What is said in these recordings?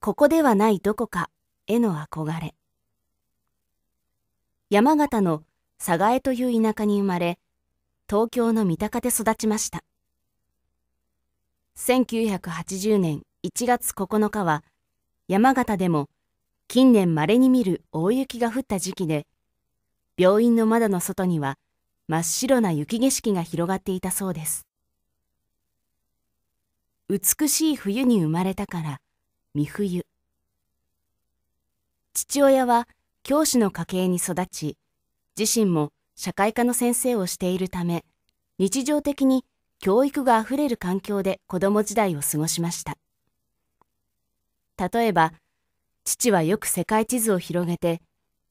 ここではないどこかへの憧れ。山形の寒河江という田舎に生まれ、東京の三鷹で育ちました。1980年1月9日は、山形でも近年まれに見る大雪が降った時期で、病院の窓の外には真っ白な雪景色が広がっていたそうです。美しい冬に生まれたから、三冬父親は教師の家系に育ち自身も社会科の先生をしているため日常的に教育があふれる環境で子供時代を過ごしました例えば父はよく世界地図を広げて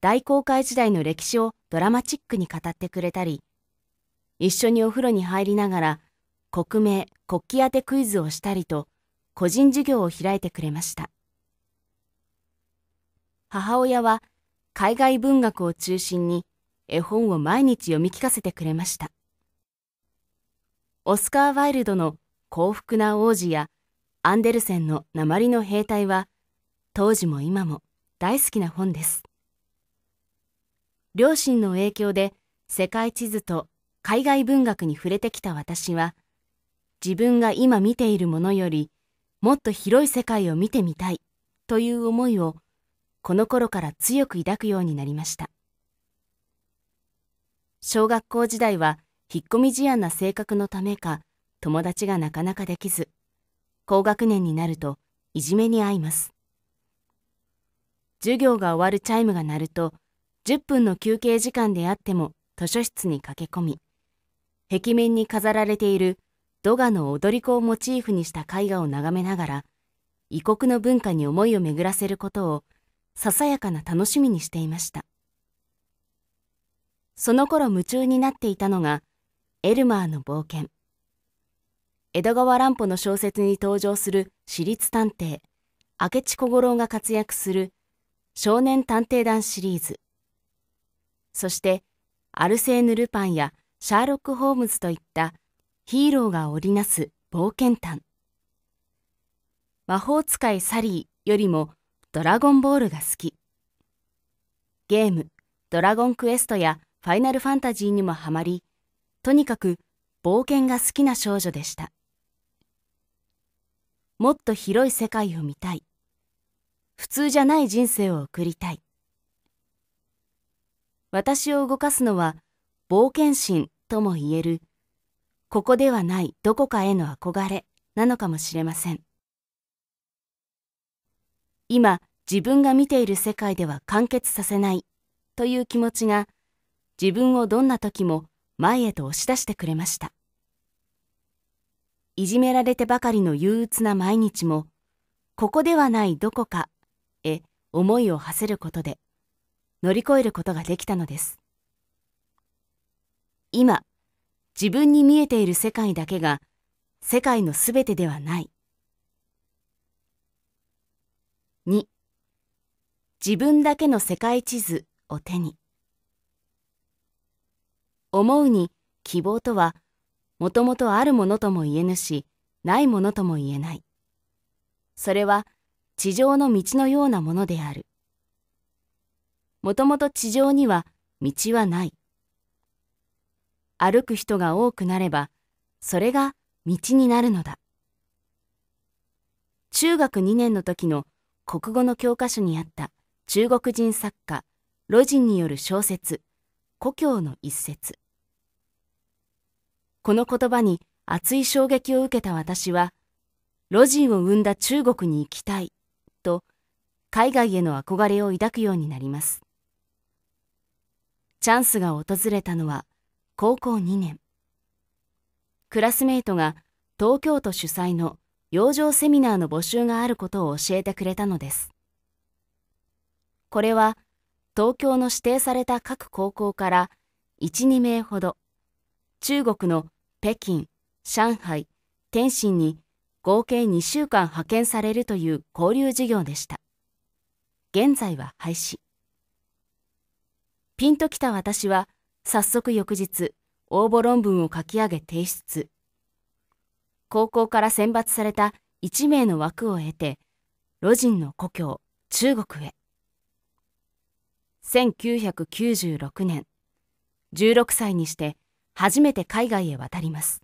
大航海時代の歴史をドラマチックに語ってくれたり一緒にお風呂に入りながら国名国旗当てクイズをしたりと個人事業を開いてくれました。母親は海外文学を中心に絵本を毎日読み聞かせてくれました。オスカー・ワイルドの幸福な王子やアンデルセンの鉛の兵隊は当時も今も大好きな本です。両親の影響で世界地図と海外文学に触れてきた私は自分が今見ているものよりもっと広い世界を見てみたいという思いをこの頃から強く抱くようになりました小学校時代は引っ込み思案な性格のためか友達がなかなかできず高学年になるといじめに遭います授業が終わるチャイムが鳴ると10分の休憩時間であっても図書室に駆け込み壁面に飾られているドガの踊り子をモチーフにした絵画を眺めながら、異国の文化に思いを巡らせることを、ささやかな楽しみにしていました。その頃夢中になっていたのが、エルマーの冒険。江戸川乱歩の小説に登場する私立探偵、明智小五郎が活躍する少年探偵団シリーズ。そして、アルセーヌ・ルパンやシャーロック・ホームズといったヒーローが織りなす冒険譚魔法使いサリーよりもドラゴンボールが好きゲーム「ドラゴンクエスト」や「ファイナルファンタジー」にもハマりとにかく冒険が好きな少女でしたもっと広い世界を見たい普通じゃない人生を送りたい私を動かすのは冒険心ともいえるここではないどこかへの憧れなのかもしれません今自分が見ている世界では完結させないという気持ちが自分をどんな時も前へと押し出してくれましたいじめられてばかりの憂鬱な毎日もここではないどこかへ思いを馳せることで乗り越えることができたのです今自分に見えている世界だけが世界のすべてではない。2自分だけの世界地図を手に思うに希望とはもともとあるものとも言えぬしないものとも言えないそれは地上の道のようなものであるもともと地上には道はない歩く人が多くなれば、それが道になるのだ。中学2年の時の国語の教科書にあった中国人作家、魯人による小説、故郷の一節。この言葉に熱い衝撃を受けた私は、魯人を生んだ中国に行きたい、と、海外への憧れを抱くようになります。チャンスが訪れたのは高校2年クラスメートが東京都主催の養生セミナーの募集があることを教えてくれたのですこれは東京の指定された各高校から12名ほど中国の北京上海天津に合計2週間派遣されるという交流事業でした現在は廃止ピンときた私は早速翌日、応募論文を書き上げ提出。高校から選抜された1名の枠を得て、魯人の故郷、中国へ。1996年、16歳にして初めて海外へ渡ります。